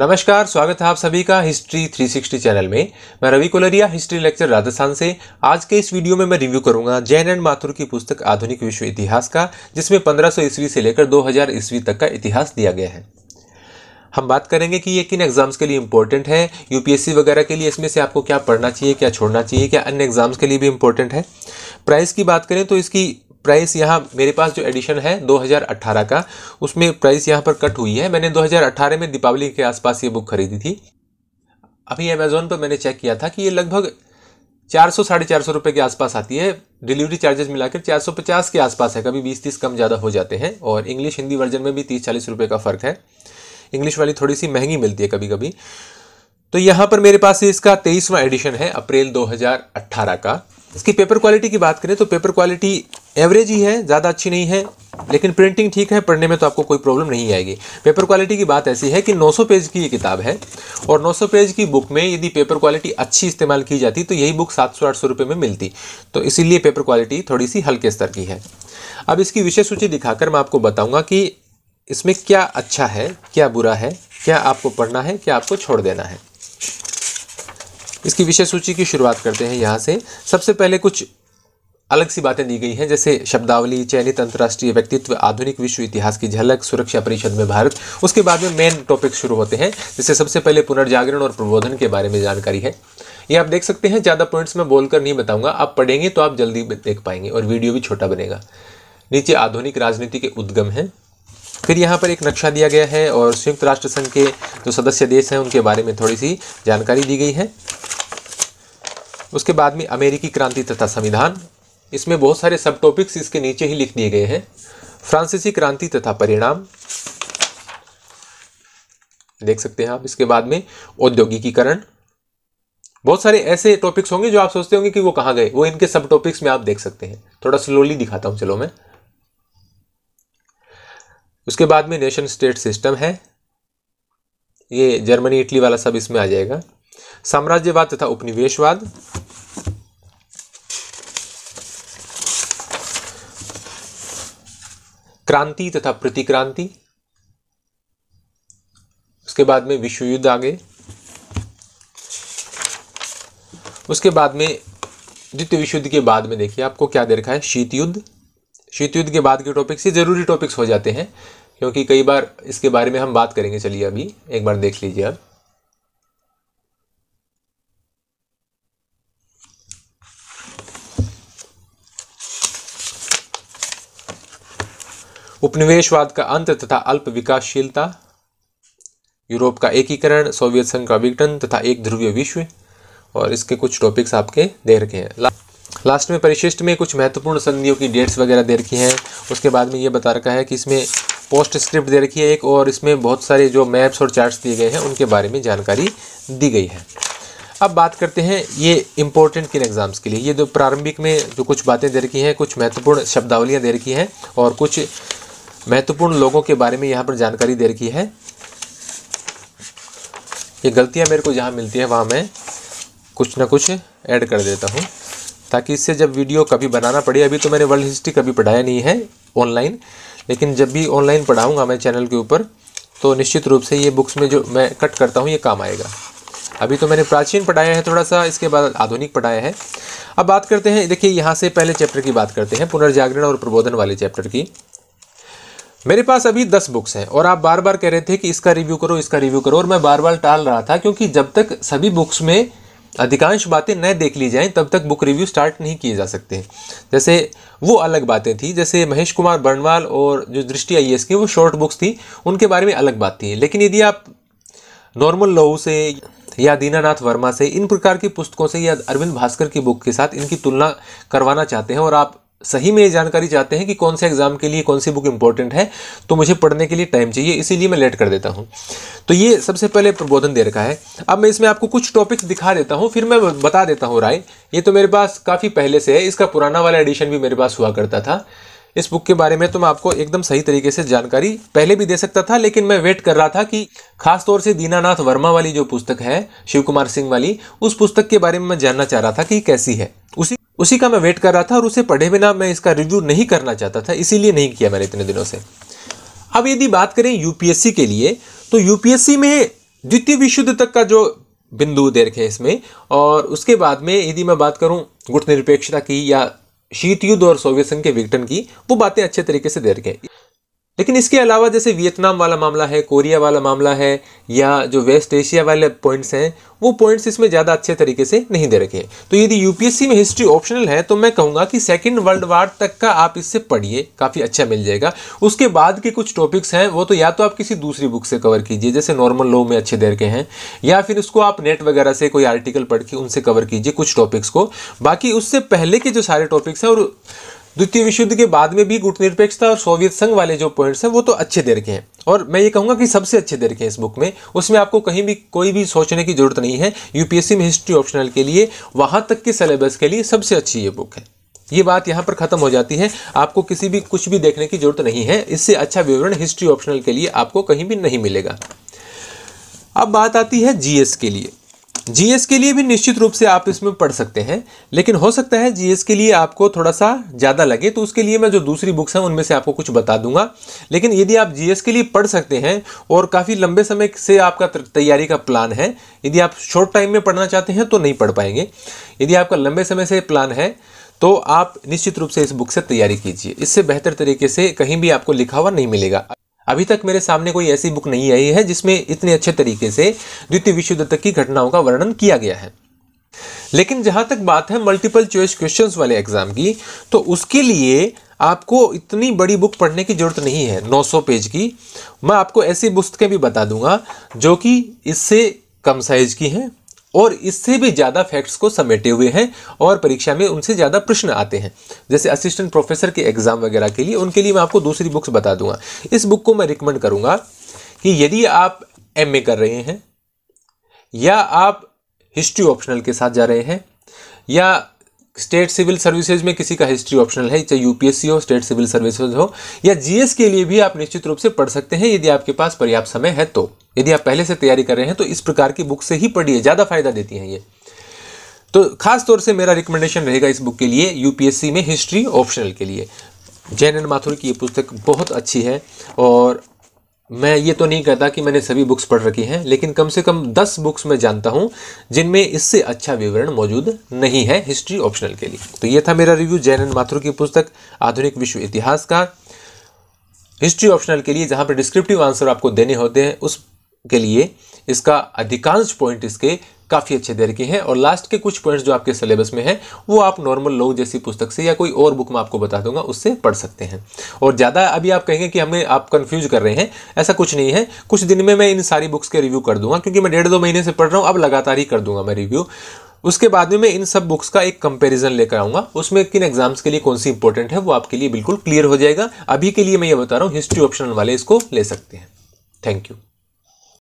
नमस्कार स्वागत है आप सभी का हिस्ट्री 360 चैनल में मैं रवि कोलरिया हिस्ट्री लेक्चर राजस्थान से आज के इस वीडियो में मैं रिव्यू करूंगा जैन एंड माथुर की पुस्तक आधुनिक विश्व इतिहास का जिसमें 1500 ईस्वी से लेकर 2000 ईस्वी तक का इतिहास दिया गया है हम बात करेंगे कि ये किन एग्जाम्स के लिए इंपॉर्टेंट है यूपीएससी वगैरह के लिए इसमें से आपको क्या पढ़ना चाहिए क्या छोड़ना चाहिए क्या अन्य एग्जाम्स के लिए भी इंपॉर्टेंट है प्राइस की बात करें तो इसकी प्राइस यहाँ मेरे पास जो एडिशन है 2018 का उसमें प्राइस यहाँ पर कट हुई है मैंने 2018 में दीपावली के आसपास ये बुक खरीदी थी अभी अमेज़ोन पर मैंने चेक किया था कि ये लगभग चार सौ साढ़े चार सौ रुपये के आसपास आती है डिलीवरी चार्जेस मिलाकर चार सौ पचास के आसपास है कभी बीस तीस कम ज़्यादा हो जाते हैं और इंग्लिश हिंदी वर्जन में भी तीस चालीस रुपये का फ़र्क है इंग्लिश वाली थोड़ी सी महंगी मिलती है कभी कभी तो यहाँ पर मेरे पास इसका तेईसवां एडिशन है अप्रैल दो का इसकी पेपर क्वालिटी की बात करें तो पेपर क्वालिटी एवरेज ही है ज़्यादा अच्छी नहीं है लेकिन प्रिंटिंग ठीक है पढ़ने में तो आपको कोई प्रॉब्लम नहीं आएगी पेपर क्वालिटी की बात ऐसी है कि 900 पेज की ये किताब है और 900 पेज की बुक में यदि पेपर क्वालिटी अच्छी इस्तेमाल की जाती तो यही बुक सात सौ आठ सौ रुपये में मिलती तो इसीलिए पेपर क्वालिटी थोड़ी सी हल्के स्तर की है अब इसकी विषय सूची दिखाकर मैं आपको बताऊँगा कि इसमें क्या अच्छा है क्या बुरा है क्या आपको पढ़ना है क्या आपको छोड़ देना है इसकी विषय सूची की शुरुआत करते हैं यहाँ से सबसे पहले कुछ अलग सी बातें दी गई हैं जैसे शब्दावली चयनित अंतर्राष्ट्रीय व्यक्तित्व आधुनिक विश्व इतिहास की झलक सुरक्षा परिषद में भारत उसके बाद में मेन टॉपिक शुरू होते हैं जिससे सबसे पहले पुनर्जागरण और प्रबोधन के बारे में जानकारी है ये आप देख सकते हैं ज़्यादा पॉइंट्स मैं बोलकर नहीं बताऊंगा आप पढ़ेंगे तो आप जल्दी देख पाएंगे और वीडियो भी छोटा बनेगा नीचे आधुनिक राजनीति के उद्गम हैं फिर यहाँ पर एक नक्शा दिया गया है और संयुक्त राष्ट्र संघ के जो सदस्य देश हैं उनके बारे में थोड़ी सी जानकारी दी गई है उसके बाद में अमेरिकी क्रांति तथा संविधान इसमें बहुत सारे सब टॉपिक्स इसके नीचे ही लिख दिए गए हैं फ्रांसीसी क्रांति तथा परिणाम देख सकते हैं आप इसके बाद में औद्योगिकीकरण बहुत सारे ऐसे टॉपिक्स होंगे जो आप सोचते होंगे कि वो कहाँ गए वो इनके सब टॉपिक्स में आप देख सकते हैं थोड़ा स्लोली दिखाता हूँ चलो मैं उसके बाद में नेशन स्टेट सिस्टम है ये जर्मनी इटली वाला सब इसमें आ जाएगा साम्राज्यवाद तथा उपनिवेशवाद क्रांति तथा प्रतिक्रांति उसके बाद में विश्व युद्ध आ गए उसके बाद में द्वितीय विश्व युद्ध के बाद में देखिए आपको क्या दे रखा है शीत युद्ध शीत युद्ध के बाद के टॉपिक्स ये ज़रूरी टॉपिक्स हो जाते हैं क्योंकि कई बार इसके बारे में हम बात करेंगे चलिए अभी एक बार देख लीजिए आप उपनिवेशवाद का अंत तथा अल्प विकासशीलता यूरोप का एकीकरण सोवियत संघ का विघटन तथा एक ध्रुवीय विश्व और इसके कुछ टॉपिक्स आपके दे रखे हैं ला, लास्ट में परिशिष्ट में कुछ महत्वपूर्ण संधियों की डेट्स वगैरह दे रखी हैं उसके बाद में ये बता रखा है कि इसमें पोस्ट स्क्रिप्ट दे रखी है एक और इसमें बहुत सारे जो मैप्स और चार्ट्स दिए गए हैं उनके बारे में जानकारी दी गई है अब बात करते हैं ये इंपॉर्टेंट किन एग्ज़ाम्स के लिए ये जो प्रारंभिक में जो कुछ बातें दे रखी हैं कुछ महत्वपूर्ण शब्दावलियाँ दे रखी हैं और कुछ महत्वपूर्ण लोगों के बारे में यहाँ पर जानकारी दे रखी है ये गलतियाँ मेरे को जहाँ मिलती है वहाँ मैं कुछ ना कुछ ऐड कर देता हूँ ताकि इससे जब वीडियो कभी बनाना पड़े अभी तो मैंने वर्ल्ड हिस्ट्री कभी पढ़ाया नहीं है ऑनलाइन लेकिन जब भी ऑनलाइन पढ़ाऊँगा मैं चैनल के ऊपर तो निश्चित रूप से ये बुक्स में जो मैं कट करता हूँ ये काम आएगा अभी तो मैंने प्राचीन पढ़ाया है थोड़ा सा इसके बाद आधुनिक पढ़ाया है अब बात करते हैं देखिए यहाँ से पहले चैप्टर की बात करते हैं पुनर्जागरण और प्रबोधन वाले चैप्टर की मेरे पास अभी दस बुक्स हैं और आप बार बार कह रहे थे कि इसका रिव्यू करो इसका रिव्यू करो और मैं बार बार टाल रहा था क्योंकि जब तक सभी बुक्स में अधिकांश बातें न देख ली जाएं तब तक बुक रिव्यू स्टार्ट नहीं किए जा सकते जैसे वो अलग बातें थी जैसे महेश कुमार बर्णवाल और जो दृष्टि आई की वो शॉर्ट बुक्स थी उनके बारे में अलग बात थी लेकिन यदि आप नॉर्मल लोहू से या दीनानाथ वर्मा से इन प्रकार की पुस्तकों से या अरविंद भास्कर की बुक के साथ इनकी तुलना करवाना चाहते हैं और आप सही में ये जानकारी चाहते हैं कि कौन से एग्ज़ाम के लिए कौन सी बुक इंपॉर्टेंट है तो मुझे पढ़ने के लिए टाइम चाहिए इसीलिए मैं लेट कर देता हूँ तो ये सबसे पहले प्रबोधन दे रखा है अब मैं इसमें आपको कुछ टॉपिक्स दिखा देता हूँ फिर मैं बता देता हूँ राय ये तो मेरे पास काफ़ी पहले से है इसका पुराना वाला एडिशन भी मेरे पास हुआ करता था इस बुक के बारे में तो मैं आपको एकदम सही तरीके से जानकारी पहले भी दे सकता था लेकिन मैं वेट कर रहा था कि खास तौर से दीनानाथ वर्मा वाली जो पुस्तक है शिव कुमार सिंह वाली उस पुस्तक के बारे में मैं जानना चाह रहा था कि कैसी है उसी उसी का मैं वेट कर रहा था और उसे पढ़े बिना मैं इसका रिव्यू नहीं करना चाहता था इसीलिए नहीं किया मैंने इतने दिनों से अब यदि बात करें यूपीएससी के लिए तो यूपीएससी में द्वितीय विशुद्ध तक का जो बिंदु दे रखे हैं इसमें और उसके बाद में यदि मैं बात करूं गुट निरपेक्षता की या शीत युद्ध और सोवियत संघ के विघटन की वो बातें अच्छे तरीके से दे रखे हैं लेकिन इसके अलावा जैसे वियतनाम वाला मामला है कोरिया वाला मामला है या जो वेस्ट एशिया वाले पॉइंट्स हैं वो पॉइंट्स इसमें ज़्यादा अच्छे तरीके से नहीं दे रखे हैं तो यदि यूपीएससी में हिस्ट्री ऑप्शनल है तो मैं कहूँगा कि सेकेंड वर्ल्ड वार तक का आप इससे पढ़िए काफ़ी अच्छा मिल जाएगा उसके बाद के कुछ टॉपिक्स हैं वो तो या तो आप किसी दूसरी बुक से कवर कीजिए जैसे नॉर्मल लो में अच्छे दे रखे हैं या फिर उसको आप नेट वगैरह से कोई आर्टिकल पढ़ के उनसे कवर कीजिए कुछ टॉपिक्स को बाकी उससे पहले के जो सारे टॉपिक्स हैं और द्वितीय विश्व युद्ध के बाद में भी गुटनिरपेक्षता और सोवियत संघ वाले जो पॉइंट्स हैं वो तो अच्छे दे रखे हैं और मैं ये कहूँगा कि सबसे अच्छे दे रखे हैं इस बुक में उसमें आपको कहीं भी कोई भी सोचने की जरूरत नहीं है यूपीएससी में हिस्ट्री ऑप्शनल के लिए वहाँ तक के सिलेबस के लिए सबसे अच्छी ये बुक है ये बात यहाँ पर ख़त्म हो जाती है आपको किसी भी कुछ भी देखने की जरूरत नहीं है इससे अच्छा विवरण हिस्ट्री ऑप्शनल के लिए आपको कहीं भी नहीं मिलेगा अब बात आती है जीएस के लिए जीएस के लिए भी निश्चित रूप से आप इसमें पढ़ सकते हैं लेकिन हो सकता है जीएस के लिए आपको थोड़ा सा ज़्यादा लगे तो उसके लिए मैं जो दूसरी बुक्स हैं उनमें से आपको कुछ बता दूंगा लेकिन यदि आप जीएस के लिए पढ़ सकते हैं और काफ़ी लंबे समय से आपका तैयारी का प्लान है यदि आप शॉर्ट टाइम में पढ़ना चाहते हैं तो नहीं पढ़ पाएंगे यदि आपका लंबे समय से प्लान है तो आप निश्चित रूप से इस बुक से तैयारी कीजिए इससे बेहतर तरीके से कहीं भी आपको लिखा हुआ नहीं मिलेगा अभी तक मेरे सामने कोई ऐसी बुक नहीं आई है जिसमें इतने अच्छे तरीके से द्वितीय विश्व युद्ध तक की घटनाओं का वर्णन किया गया है लेकिन जहाँ तक बात है मल्टीपल चॉइस क्वेश्चन वाले एग्जाम की तो उसके लिए आपको इतनी बड़ी बुक पढ़ने की ज़रूरत नहीं है 900 पेज की मैं आपको ऐसी पुस्तकें भी बता दूंगा जो कि इससे कम साइज की हैं और इससे भी ज़्यादा फैक्ट्स को समेटे हुए हैं और परीक्षा में उनसे ज़्यादा प्रश्न आते हैं जैसे असिस्टेंट प्रोफेसर के एग्ज़ाम वगैरह के लिए उनके लिए मैं आपको दूसरी बुक्स बता दूंगा इस बुक को मैं रिकमेंड करूँगा कि यदि आप एम कर रहे हैं या आप हिस्ट्री ऑप्शनल के साथ जा रहे हैं या स्टेट सिविल सर्विसेज में किसी का हिस्ट्री ऑप्शनल है चाहे यूपीएससी हो स्टेट सिविल सर्विसेज हो या जीएस के लिए भी आप निश्चित रूप से पढ़ सकते हैं यदि आपके पास पर्याप्त समय है तो यदि आप पहले से तैयारी कर रहे हैं तो इस प्रकार की बुक से ही पढ़िए ज़्यादा फायदा देती हैं ये तो खास तौर से मेरा रिकमेंडेशन रहेगा इस बुक के लिए यूपीएससी में हिस्ट्री ऑप्शनल के लिए जैन एंड माथुर की ये पुस्तक बहुत अच्छी है और मैं ये तो नहीं कहता कि मैंने सभी बुक्स पढ़ रखी हैं लेकिन कम से कम दस बुक्स मैं जानता हूँ जिनमें इससे अच्छा विवरण मौजूद नहीं है हिस्ट्री ऑप्शनल के लिए तो ये था मेरा रिव्यू जैन एंड माथुर की पुस्तक आधुनिक विश्व इतिहास का हिस्ट्री ऑप्शनल के लिए जहाँ पर डिस्क्रिप्टिव आंसर आपको देने होते हैं उस के लिए इसका अधिकांश पॉइंट इसके काफ़ी अच्छे दे रखे हैं और लास्ट के कुछ पॉइंट्स जो आपके सिलेबस में हैं वो आप नॉर्मल लोग जैसी पुस्तक से या कोई और बुक में आपको बता दूंगा उससे पढ़ सकते हैं और ज़्यादा अभी आप कहेंगे कि हमें आप कंफ्यूज कर रहे हैं ऐसा कुछ नहीं है कुछ दिन में मैं इन सारी बुक्स के रिव्यू कर दूंगा क्योंकि मैं डेढ़ दो महीने से पढ़ रहा हूँ अब लगातार ही कर दूंगा मैं रिव्यू उसके बाद में मैं इन सब बुक्स का एक कंपैरिजन लेकर आऊँगा उसमें किन एग्जाम्स के लिए कौन सी इंपॉर्टेंट है वो आपके लिए बिल्कुल क्लियर हो जाएगा अभी के लिए मैं ये बता रहा हूँ हिस्ट्री ऑप्शन वाले इसको ले सकते हैं थैंक यू